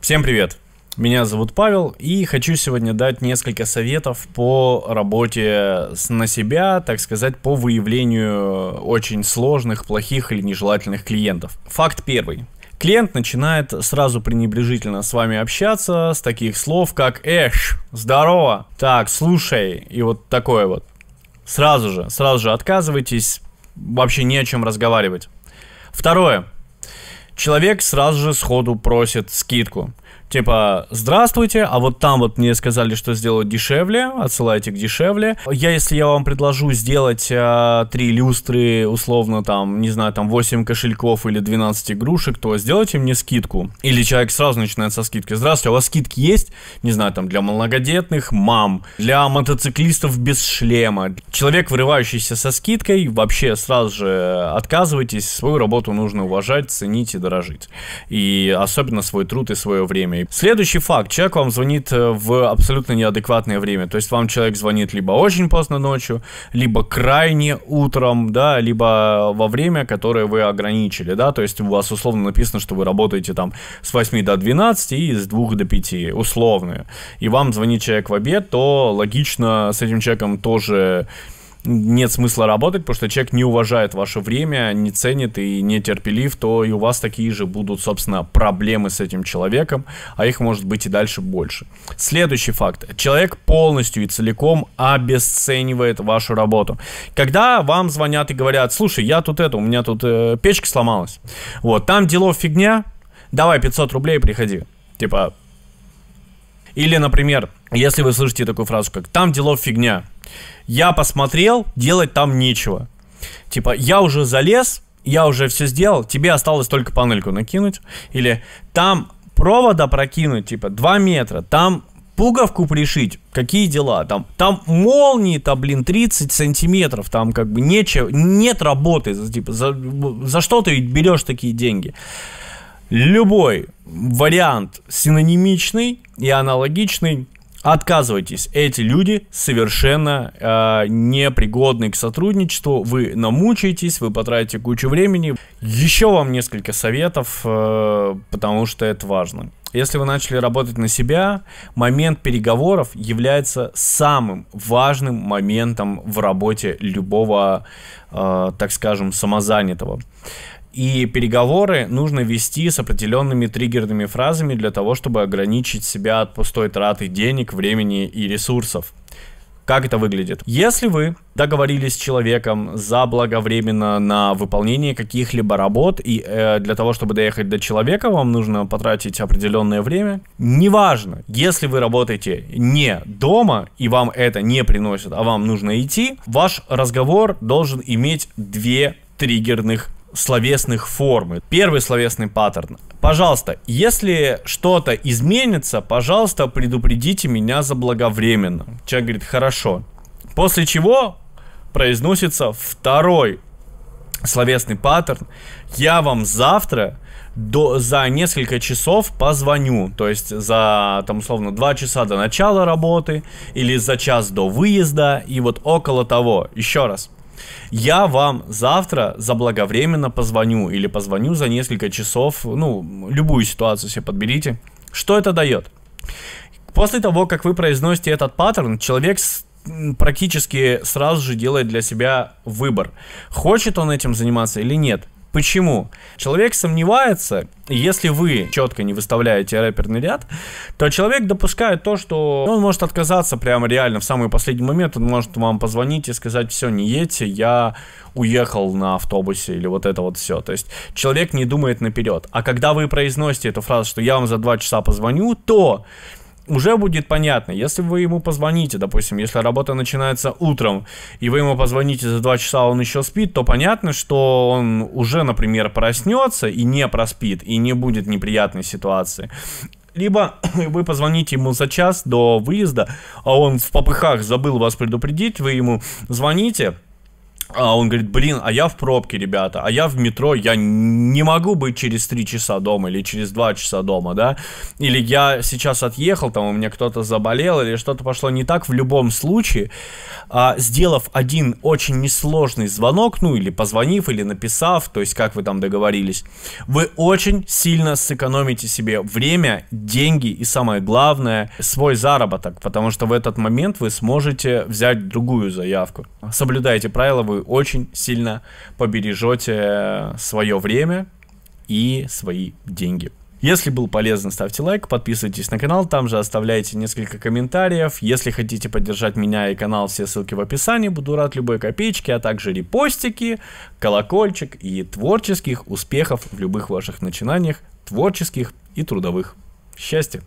Всем привет! Меня зовут Павел, и хочу сегодня дать несколько советов по работе на себя, так сказать, по выявлению очень сложных, плохих или нежелательных клиентов. Факт первый. Клиент начинает сразу пренебрежительно с вами общаться с таких слов, как «Эш, здорово», «Так, слушай», и вот такое вот. Сразу же, сразу же отказывайтесь, вообще не о чем разговаривать. Второе. Человек сразу же сходу просит скидку типа, здравствуйте, а вот там вот мне сказали, что сделать дешевле, отсылайте к дешевле. Я, если я вам предложу сделать э, 3 люстры, условно, там, не знаю, там 8 кошельков или 12 игрушек, то сделайте мне скидку. Или человек сразу начинает со скидки. Здравствуйте, а у вас скидки есть? Не знаю, там, для многодетных мам, для мотоциклистов без шлема. Человек, вырывающийся со скидкой, вообще сразу же отказывайтесь, свою работу нужно уважать, ценить и дорожить. И особенно свой труд и свое время проблемой. Следующий факт. Человек вам звонит э, в абсолютно неадекватное время. То есть вам человек звонит либо очень поздно ночью, либо крайне утром, да, либо во время, которое вы ограничили, да, то есть у вас условно написано, что вы работаете там с 8 до 12 и с 2 до 5, условно. И вам звонит человек в обед, то логично с этим человеком тоже нет смысла работать, потому что человек не уважает ваше время, не ценит и не терпелив, то и у вас такие же будут, собственно, проблемы с этим человеком, а их может быть и дальше больше. Следующий факт. Человек полностью и целиком обесценивает вашу работу. Когда вам звонят и говорят, слушай, я тут это, у меня тут э, печка сломалась, вот, там дело фигня, давай 500 рублей, приходи. Типа, или, например, если вы слышите такую фразу, как «там делов фигня», «я посмотрел, делать там нечего». Типа «я уже залез, я уже все сделал, тебе осталось только панельку накинуть». Или «там провода прокинуть, типа 2 метра, там пуговку пришить, какие дела, там, там молнии там блин, 30 сантиметров, там как бы нечего, нет работы, типа, за, за что ты берешь такие деньги? Любой вариант синонимичный и аналогичный – Отказывайтесь, эти люди совершенно э, непригодны к сотрудничеству, вы намучаетесь, вы потратите кучу времени. Еще вам несколько советов, э, потому что это важно. Если вы начали работать на себя, момент переговоров является самым важным моментом в работе любого, э, так скажем, самозанятого. И переговоры нужно вести с определенными триггерными фразами для того, чтобы ограничить себя от пустой траты денег, времени и ресурсов. Как это выглядит? Если вы договорились с человеком заблаговременно на выполнение каких-либо работ, и э, для того, чтобы доехать до человека, вам нужно потратить определенное время, неважно, если вы работаете не дома, и вам это не приносит, а вам нужно идти, ваш разговор должен иметь две триггерных словесных формы. Первый словесный паттерн. Пожалуйста, если что-то изменится, пожалуйста, предупредите меня заблаговременно. Человек говорит, хорошо. После чего произносится второй словесный паттерн. Я вам завтра до, за несколько часов позвоню. То есть за, там, условно, два часа до начала работы или за час до выезда и вот около того. Еще раз. Я вам завтра заблаговременно позвоню или позвоню за несколько часов, ну, любую ситуацию себе подберите. Что это дает? После того, как вы произносите этот паттерн, человек практически сразу же делает для себя выбор, хочет он этим заниматься или нет. Почему? Человек сомневается, если вы четко не выставляете рэперный ряд, то человек допускает то, что он может отказаться прямо реально в самый последний момент, он может вам позвонить и сказать, все, не едьте, я уехал на автобусе или вот это вот все. То есть человек не думает наперед. А когда вы произносите эту фразу, что я вам за два часа позвоню, то уже будет понятно, если вы ему позвоните, допустим, если работа начинается утром, и вы ему позвоните за 2 часа, он еще спит, то понятно, что он уже, например, проснется и не проспит, и не будет неприятной ситуации. Либо вы позвоните ему за час до выезда, а он в попыхах забыл вас предупредить, вы ему звоните, а он говорит, блин, а я в пробке, ребята, а я в метро, я не могу быть через 3 часа дома или через 2 часа дома, да? Или я сейчас отъехал, там у меня кто-то заболел или что-то пошло не так. В любом случае, а, сделав один очень несложный звонок, ну или позвонив, или написав, то есть как вы там договорились, вы очень сильно сэкономите себе время, деньги и самое главное, свой заработок, потому что в этот момент вы сможете взять другую заявку. Соблюдайте правила, вы очень сильно побережете свое время и свои деньги. Если был полезен, ставьте лайк, подписывайтесь на канал, там же оставляйте несколько комментариев. Если хотите поддержать меня и канал, все ссылки в описании. Буду рад любой копеечке, а также репостики, колокольчик и творческих успехов в любых ваших начинаниях, творческих и трудовых. Счастья!